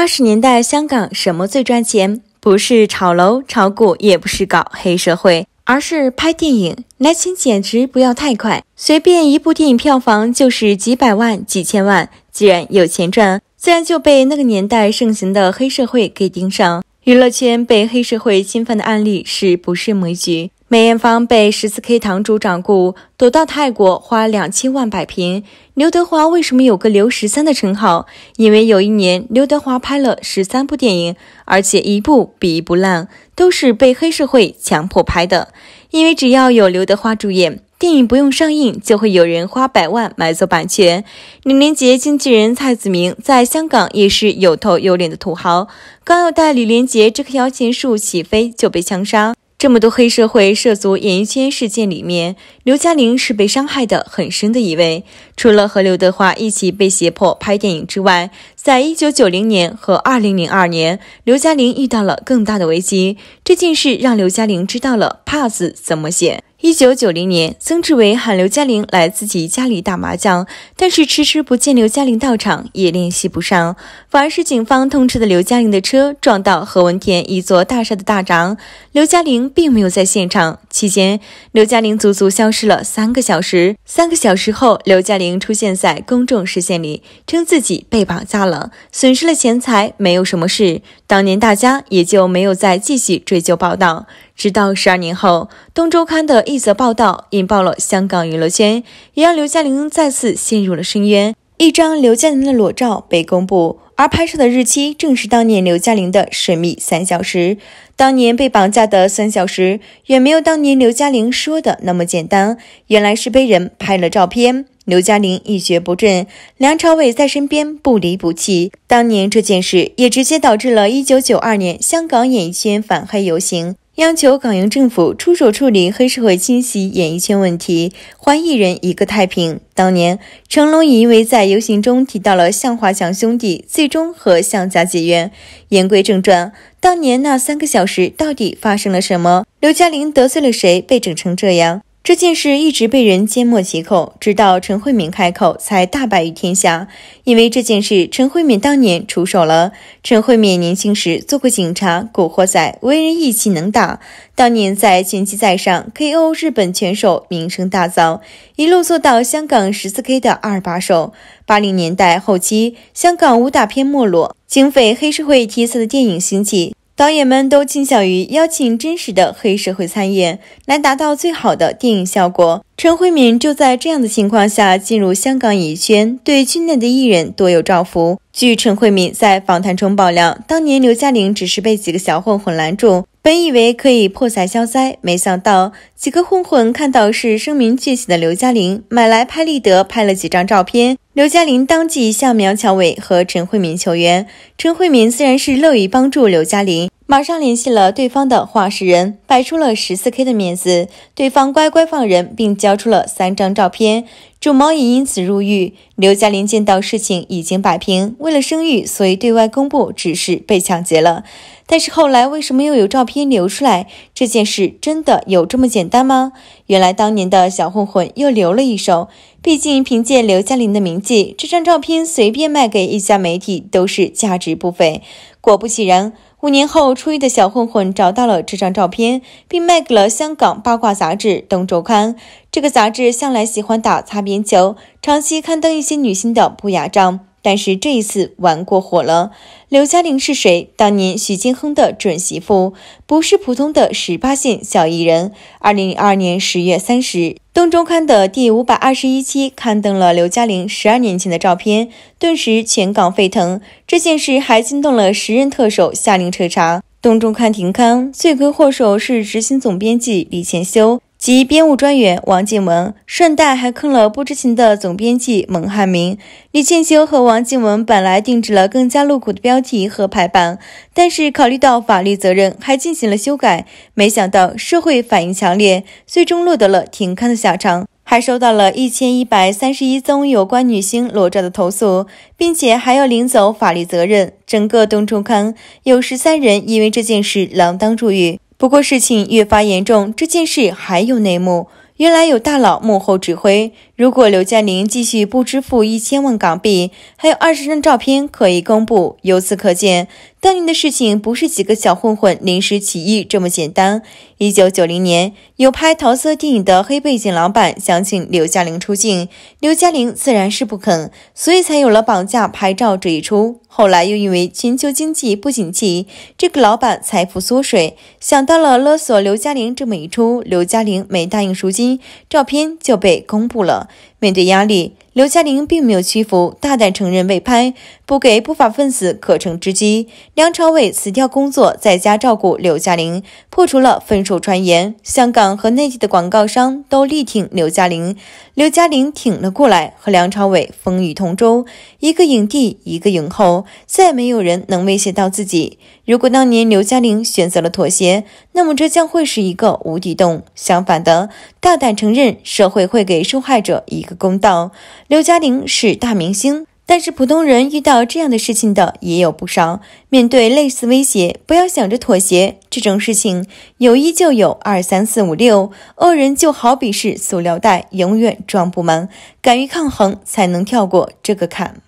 八十年代香港什么最赚钱？不是炒楼、炒股，也不是搞黑社会，而是拍电影。来钱简直不要太快，随便一部电影票房就是几百万、几千万。既然有钱赚，自然就被那个年代盛行的黑社会给盯上。娱乐圈被黑社会侵犯的案例是不是枚举？梅艳芳被 14K 堂主掌故，躲到泰国花两千万摆平。刘德华为什么有个刘十三的称号？因为有一年刘德华拍了十三部电影，而且一部比一部烂，都是被黑社会强迫拍的。因为只要有刘德华主演，电影不用上映就会有人花百万买走版权。李连杰经纪人蔡子明在香港也是有头有脸的土豪，刚要带李连杰这棵摇钱树起飞就被枪杀。这么多黑社会涉足演艺圈事件里面，刘嘉玲是被伤害的很深的一位。除了和刘德华一起被胁迫拍电影之外，在一九九零年和二零零二年，刘嘉玲遇到了更大的危机。这件事让刘嘉玲知道了怕”字怎么写。一九九零年，曾志伟喊刘嘉玲来自己家里打麻将，但是迟迟不见刘嘉玲到场，也联系不上，反而是警方通知的刘嘉玲的车撞到何文田一座大厦的大闸，刘嘉玲并没有在现场。期间，刘嘉玲足足消失了三个小时。三个小时后，刘嘉玲出现在公众视线里，称自己被绑架了，损失了钱财，没有什么事。当年大家也就没有再继续追究报道。直到十二年后，《东周刊》的一则报道引爆了香港娱乐圈，也让刘嘉玲再次陷入了深渊。一张刘嘉玲的裸照被公布，而拍摄的日期正是当年刘嘉玲的神秘三小时。当年被绑架的三小时远没有当年刘嘉玲说的那么简单，原来是被人拍了照片。刘嘉玲一蹶不振，梁朝伟在身边不离不弃。当年这件事也直接导致了1992年香港演艺圈反黑游行。央求港英政府出手处理黑社会侵袭演艺圈问题，还艺人一个太平。当年成龙也因为在游行中提到了向华强兄弟，最终和向家结缘。言归正传，当年那三个小时到底发生了什么？刘嘉玲得罪了谁，被整成这样？这件事一直被人缄默其口，直到陈慧敏开口，才大白于天下。因为这件事，陈慧敏当年出手了。陈慧敏年轻时做过警察、古惑仔，为人义气能打。当年在拳击赛上 KO 日本拳手，名声大噪，一路做到香港十四 K 的二把手。八零年代后期，香港武打片没落，警匪、黑社会题材的电影兴起。导演们都倾向于邀请真实的黑社会参演，来达到最好的电影效果。陈慧敏就在这样的情况下进入香港影圈，对圈内的艺人多有照拂。据陈慧敏在访谈中爆料，当年刘嘉玲只是被几个小混混拦住，本以为可以破财消灾，没想到几个混混看到是声名鹊起的刘嘉玲，买来拍立得拍了几张照片。刘嘉玲当即向苗侨伟和陈慧敏求援，陈慧敏自然是乐于帮助刘嘉玲。马上联系了对方的话事人，摆出了十四 K 的面子，对方乖乖放人，并交出了三张照片。主谋也因此入狱。刘嘉玲见到事情已经摆平，为了声誉，所以对外公布只是被抢劫了。但是后来为什么又有照片流出来？这件事真的有这么简单吗？原来当年的小混混又留了一手。毕竟凭借刘嘉玲的名气，这张照片随便卖给一家媒体都是价值不菲。果不其然，五年后，初一的小混混找到了这张照片，并卖给了香港八卦杂志《等周刊》。这个杂志向来喜欢打擦边球，长期刊登一些女星的不雅照。但是这一次玩过火了。刘嘉玲是谁？当年许晋亨的准媳妇，不是普通的十八线小艺人。二零零二年十月三十日，《东周刊》的第五百二十一期刊登了刘嘉玲十二年前的照片，顿时全港沸腾。这件事还惊动了时任特首，下令彻查，《东周刊》停刊，罪魁祸首是执行总编辑李前修。及编务专员王静文，顺带还坑了不知情的总编辑蒙汉明、李建修和王静文。本来定制了更加露骨的标题和排版，但是考虑到法律责任，还进行了修改。没想到社会反应强烈，最终落得了停刊的下场，还收到了一千一百三十一宗有关女星裸照的投诉，并且还要领走法律责任。整个《东周刊》有十三人因为这件事锒铛入狱。不过事情越发严重，这件事还有内幕，原来有大佬幕后指挥。如果刘嘉玲继续不支付一千万港币，还有二十张照片可以公布。由此可见，当年的事情不是几个小混混临时起意这么简单。一九九零年，有拍桃色电影的黑背景老板想请刘嘉玲出镜，刘嘉玲自然是不肯，所以才有了绑架拍照这一出。后来又因为全球经济不景气，这个老板财富缩水，想到了勒索刘嘉玲这么一出。刘嘉玲没答应赎金，照片就被公布了。面对压力，刘嘉玲并没有屈服，大胆承认被拍。不给不法分子可乘之机。梁朝伟辞掉工作，在家照顾刘嘉玲，破除了分手传言。香港和内地的广告商都力挺刘嘉玲，刘嘉玲挺了过来，和梁朝伟风雨同舟。一个影帝，一个影后，再没有人能威胁到自己。如果当年刘嘉玲选择了妥协，那么这将会是一个无底洞。相反的，大胆承认，社会会给受害者一个公道。刘嘉玲是大明星。但是普通人遇到这样的事情的也有不少。面对类似威胁，不要想着妥协。这种事情有一就有二三四五六，恶人就好比是塑料袋，永远装不满。敢于抗衡，才能跳过这个坎。